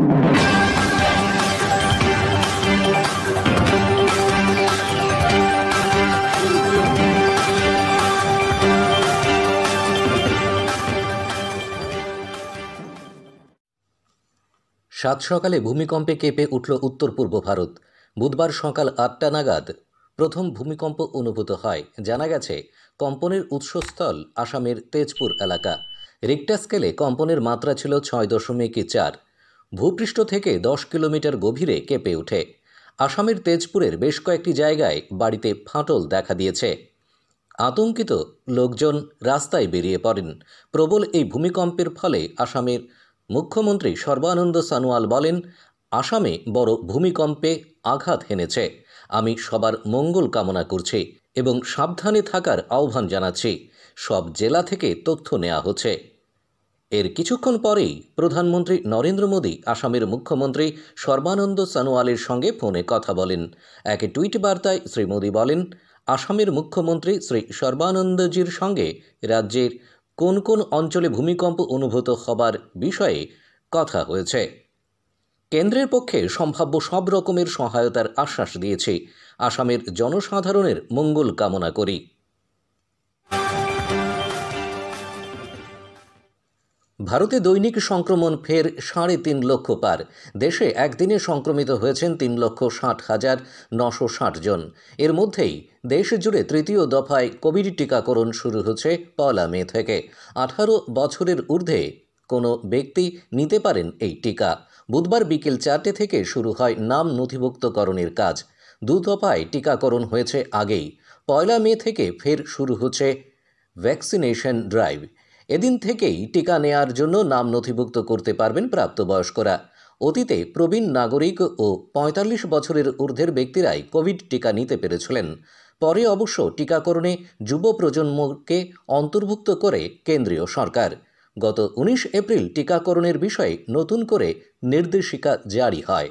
সাত সকালে ভূমিকম্পে কেঁপে উঠল উত্তর পূর্ব ভারত বুধবার সকাল আটটা নাগাদ প্রথম ভূমিকম্প অনুভূত হয় জানা গেছে কম্পনের উৎসস্থল আসামের তেজপুর এলাকা রিক্টা স্কেলে কম্পনের মাত্রা ছিল ছয় দশমিক চার ভূপৃষ্ঠ থেকে দশ কিলোমিটার গভীরে কেঁপে ওঠে আসামের তেজপুরের বেশ কয়েকটি জায়গায় বাড়িতে ফাটল দেখা দিয়েছে আতঙ্কিত লোকজন রাস্তায় বেরিয়ে পড়েন প্রবল এই ভূমিকম্পের ফলে আসামের মুখ্যমন্ত্রী সর্বানন্দ সানোয়াল বলেন আসামে বড় ভূমিকম্পে আঘাত হেনেছে আমি সবার মঙ্গল কামনা করছি এবং সাবধানে থাকার আহ্বান জানাচ্ছি সব জেলা থেকে তথ্য নেওয়া হচ্ছে এর কিছুক্ষণ পরেই প্রধানমন্ত্রী নরেন্দ্র মোদী আসামের মুখ্যমন্ত্রী সর্বানন্দ সানোয়ালের সঙ্গে ফোনে কথা বলেন এক টুইট বার্তায় শ্রী মোদী বলেন আসামের মুখ্যমন্ত্রী শ্রী সর্বানন্দজির সঙ্গে রাজ্যের কোন কোন অঞ্চলে ভূমিকম্প অনুভূত হবার বিষয়ে কথা হয়েছে কেন্দ্রের পক্ষে সম্ভাব্য সব রকমের সহায়তার আশ্বাস দিয়েছে আসামের জনসাধারণের মঙ্গল কামনা করি ভারতে দৈনিক সংক্রমণ ফের সাড়ে তিন লক্ষ পার দেশে একদিনে সংক্রমিত হয়েছেন তিন লক্ষ ষাট হাজার নশো ষাট জন এর মধ্যেই দেশ জুড়ে তৃতীয় দফায় কোভিড টিকাকরণ শুরু হচ্ছে পয়লা মে থেকে আঠারো বছরের ঊর্ধ্বে কোনো ব্যক্তি নিতে পারেন এই টিকা বুধবার বিকেল চারটে থেকে শুরু হয় নাম নথিভুক্তকরণের কাজ দু দফায় টিকাকরণ হয়েছে আগেই পয়লা মে থেকে ফের শুরু হচ্ছে ভ্যাকসিনেশন ড্রাইভ এদিন থেকেই টিকা নেয়ার জন্য নাম নথিভুক্ত করতে পারবেন প্রাপ্তবয়স্করা অতীতে প্রবীণ নাগরিক ও ৪৫ বছরের ঊর্ধ্বের ব্যক্তিরাই কোভিড টিকা নিতে পেরেছিলেন পরে অবশ্য টিকাকরণে যুব প্রজন্মকে অন্তর্ভুক্ত করে কেন্দ্রীয় সরকার গত ১৯ এপ্রিল টিকাকরণের বিষয়ে নতুন করে নির্দেশিকা জারি হয়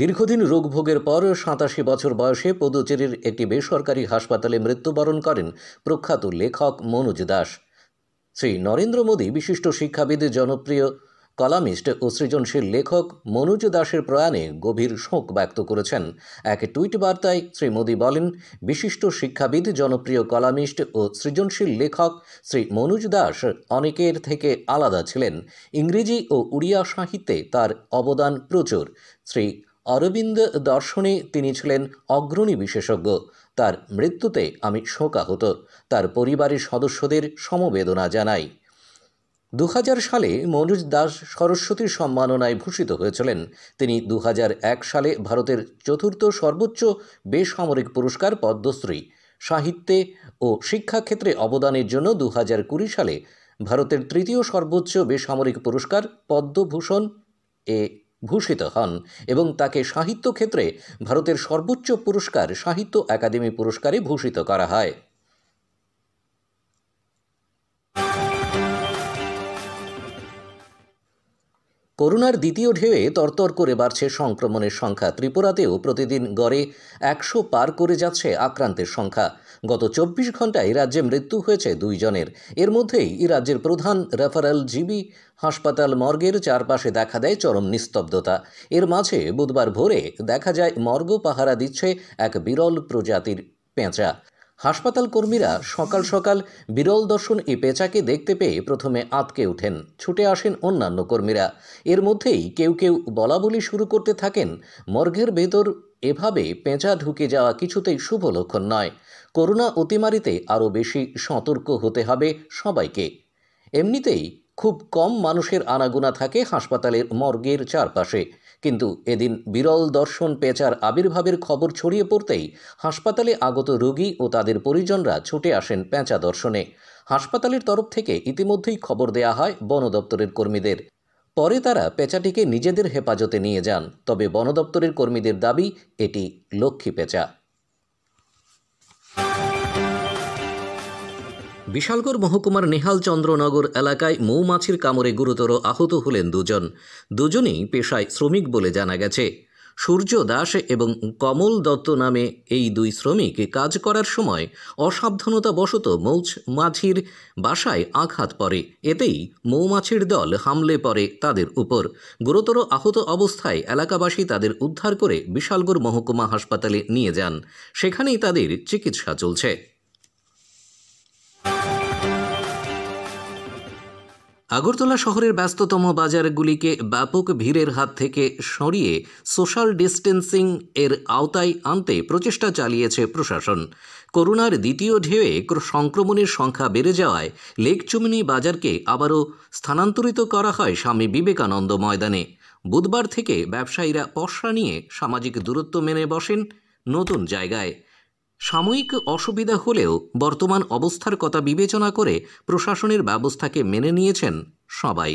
দীর্ঘদিন রোগভোগের পর সাতাশি বছর বয়সে পদুচেরির একটি বেসরকারি হাসপাতালে মৃত্যুবরণ করেন প্রখ্যাত লেখক মনোজ দাস শ্রী নরেন্দ্র মোদী বিশিষ্ট শিক্ষাবিদ জনপ্রিয় কলামিস্ট ও সৃজনশীল লেখক মনোজ দাসের প্রয়াণে গভীর শোক ব্যক্ত করেছেন এক টুইট বার্তায় শ্রী মোদী বলেন বিশিষ্ট শিক্ষাবিদ জনপ্রিয় কলামিস্ট ও সৃজনশীল লেখক শ্রী মনোজ দাস অনেকের থেকে আলাদা ছিলেন ইংরেজি ও উড়িয়া সাহিত্যে তার অবদান প্রচুর শ্রী অরবিন্দ দর্শনে তিনি ছিলেন অগ্রণী বিশেষজ্ঞ তার মৃত্যুতে আমি শোকাহত তার পরিবারের সদস্যদের সমবেদনা জানাই দু সালে মনোজ দাস সরস্বতীর সম্মাননায় ভূষিত হয়েছিলেন তিনি দু সালে ভারতের চতুর্থ সর্বোচ্চ বেসামরিক পুরস্কার পদ্মশ্রী সাহিত্যে ও শিক্ষাক্ষেত্রে অবদানের জন্য দু সালে ভারতের তৃতীয় সর্বোচ্চ বেসামরিক পুরস্কার পদ্মভূষণ এ ভূষিত হন এবং তাকে সাহিত্য ক্ষেত্রে ভারতের সর্বোচ্চ পুরস্কার সাহিত্য একাডেমি পুরস্কারে ভূষিত করা হয় করোনার দ্বিতীয় ঢেউয়ে তরতর করে বাড়ছে সংক্রমণের সংখ্যা ত্রিপুরাতেও প্রতিদিন গড়ে একশো পার করে যাচ্ছে আক্রান্তের সংখ্যা গত চব্বিশ ঘন্টায় রাজ্যে মৃত্যু হয়েছে দুইজনের এর মধ্যেই ই রাজ্যের প্রধান রেফারেল জিবি হাসপাতাল মর্গের চারপাশে দেখা দেয় চরম নিস্তব্ধতা এর মাঝে বুধবার ভোরে দেখা যায় মর্গ পাহারা দিচ্ছে এক বিরল প্রজাতির পেঁচা হাসপাতাল কর্মীরা সকাল সকাল বিরল দর্শন এই পেঁচাকে দেখতে পেয়ে প্রথমে আতকে ওঠেন ছুটে আসেন অন্যান্য কর্মীরা এর মধ্যেই কেউ কেউ বলাবলি শুরু করতে থাকেন মর্ঘের ভেতর এভাবে পেঁচা ঢুকে যাওয়া কিছুতেই শুভ লক্ষণ নয় করোনা অতিমারিতে আরও বেশি সতর্ক হতে হবে সবাইকে এমনিতেই খুব কম মানুষের আনাগোনা থাকে হাসপাতালের মর্গের চারপাশে কিন্তু এদিন বিরল দর্শন পেঁচার আবির্ভাবের খবর ছড়িয়ে পড়তেই হাসপাতালে আগত রোগী ও তাদের পরিজনরা ছুটে আসেন পেঁচা দর্শনে হাসপাতালের তরফ থেকে ইতিমধ্যেই খবর দেয়া হয় বন দপ্তরের কর্মীদের পরে তারা পেঁচাটিকে নিজেদের হেফাজতে নিয়ে যান তবে বন দপ্তরের কর্মীদের দাবি এটি লক্ষ্মী পেঁচা বিশালগড় মহকুমার নেহালচন্দ্রনগর এলাকায় মৌমাছির কামড়ে গুরুতর আহত হলেন দুজন দুজনেই পেশায় শ্রমিক বলে জানা গেছে সূর্য দাস এবং কমল দত্ত নামে এই দুই শ্রমিক কাজ করার সময় অসাবধানতাবশত মৌচ মাছির বাসায় আঘাত পড়ে এতেই মৌমাছির দল হামলে পড়ে তাদের উপর গুরুতর আহত অবস্থায় এলাকাবাসী তাদের উদ্ধার করে বিশালগড় মহকুমা হাসপাতালে নিয়ে যান সেখানেই তাদের চিকিৎসা চলছে আগরতলা শহরের ব্যস্ততম বাজারগুলিকে ব্যাপক ভিড়ের হাত থেকে সরিয়ে সোশ্যাল ডিস্টেন্সিং এর আওতায় আনতে প্রচেষ্টা চালিয়েছে প্রশাসন করোনার দ্বিতীয় ঢেউয়ে সংক্রমণের সংখ্যা বেড়ে যাওয়ায় লেকচুমনি বাজারকে আবারও স্থানান্তরিত করা হয় স্বামী বিবেকানন্দ ময়দানে বুধবার থেকে ব্যবসায়ীরা পশরা নিয়ে সামাজিক দূরত্ব মেনে বসেন নতুন জায়গায় সাময়িক অসুবিধা হলেও বর্তমান অবস্থার কথা বিবেচনা করে প্রশাসনের ব্যবস্থাকে মেনে নিয়েছেন সবাই